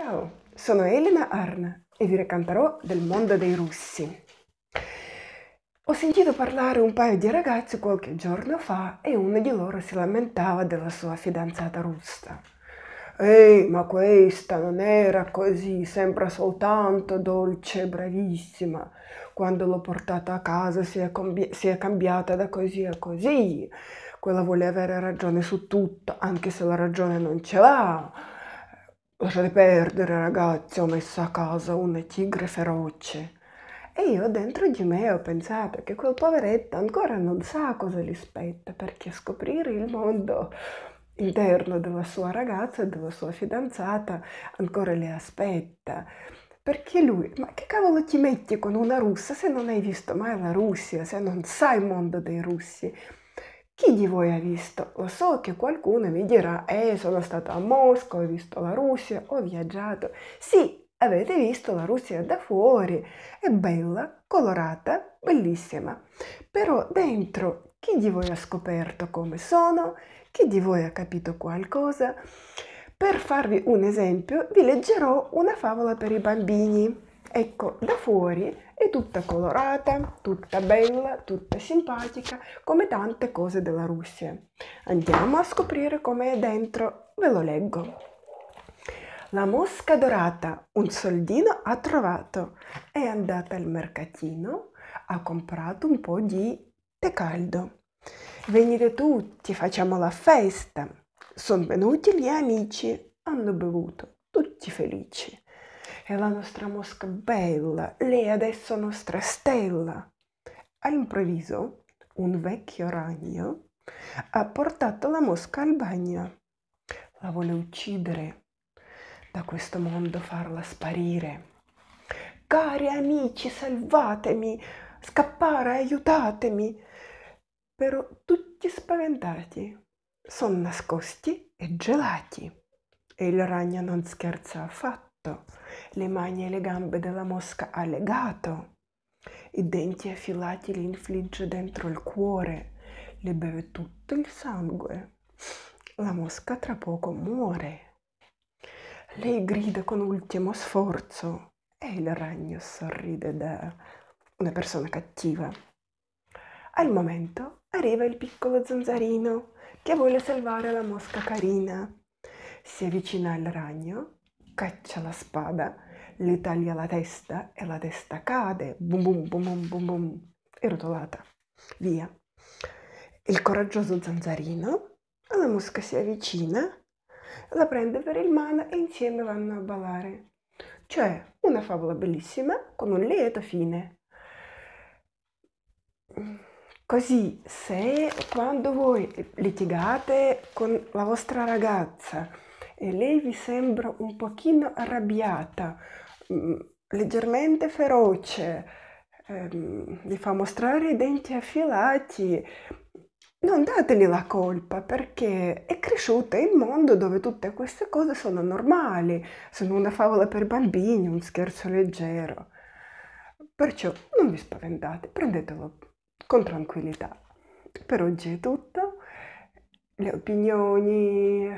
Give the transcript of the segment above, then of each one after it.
Ciao, sono Elena Arna e vi racconterò del mondo dei russi. Ho sentito parlare un paio di ragazzi qualche giorno fa e uno di loro si lamentava della sua fidanzata russa. Ehi, ma questa non era così, sembra soltanto dolce e bravissima. Quando l'ho portata a casa si è, si è cambiata da così a così. Quella vuole avere ragione su tutto, anche se la ragione non ce l'ha lasciate perdere ragazzi, ho messo a casa una tigre feroce. E io dentro di me ho pensato che quel poveretto ancora non sa cosa gli spetta, perché scoprire il mondo interno della sua ragazza, della sua fidanzata, ancora le aspetta. Perché lui, ma che cavolo ti metti con una russa se non hai visto mai la Russia, se non sai il mondo dei russi? Chi di voi ha visto? Lo so che qualcuno mi dirà, eh, sono stato a Mosca, ho visto la Russia, ho viaggiato. Sì, avete visto la Russia da fuori, è bella, colorata, bellissima. Però dentro, chi di voi ha scoperto come sono? Chi di voi ha capito qualcosa? Per farvi un esempio, vi leggerò una favola per i bambini. Ecco, da fuori è tutta colorata, tutta bella, tutta simpatica, come tante cose della Russia. Andiamo a scoprire com'è dentro, ve lo leggo. La mosca dorata un soldino ha trovato, è andata al mercatino, ha comprato un po' di tè caldo. Venite tutti, facciamo la festa. Sono venuti gli amici, hanno bevuto, tutti felici è la nostra mosca bella, lei è adesso nostra stella. All'improvviso un vecchio ragno ha portato la mosca al bagno. La vuole uccidere, da questo mondo farla sparire. Cari amici, salvatemi, scappare, aiutatemi. Però tutti spaventati, sono nascosti e gelati. E il ragno non scherza affatto le mani e le gambe della mosca ha legato, i denti affilati le infligge dentro il cuore, le beve tutto il sangue. La mosca tra poco muore. Lei grida con ultimo sforzo e il ragno sorride da una persona cattiva. Al momento arriva il piccolo zanzarino che vuole salvare la mosca carina. Si avvicina al ragno caccia la spada, le taglia la testa e la testa cade, bum bum bum bum bum, bum e rotolata, via. Il coraggioso zanzarino alla mosca si avvicina, la prende per il mano e insieme vanno a ballare. Cioè, una favola bellissima con un lieto fine. Così, se quando voi litigate con la vostra ragazza e lei vi sembra un pochino arrabbiata, mm, leggermente feroce, ehm, vi fa mostrare i denti affilati, non dateli la colpa perché è cresciuta in un mondo dove tutte queste cose sono normali, sono una favola per bambini, un scherzo leggero. Perciò non vi spaventate, prendetelo con tranquillità. Per oggi è tutto. Le opinioni,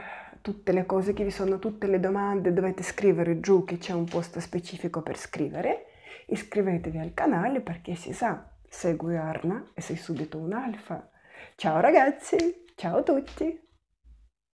tutte le cose che vi sono, tutte le domande, dovete scrivere giù che c'è un posto specifico per scrivere. Iscrivetevi al canale perché si sa, segui Arna e sei subito un alfa. Ciao ragazzi, ciao a tutti!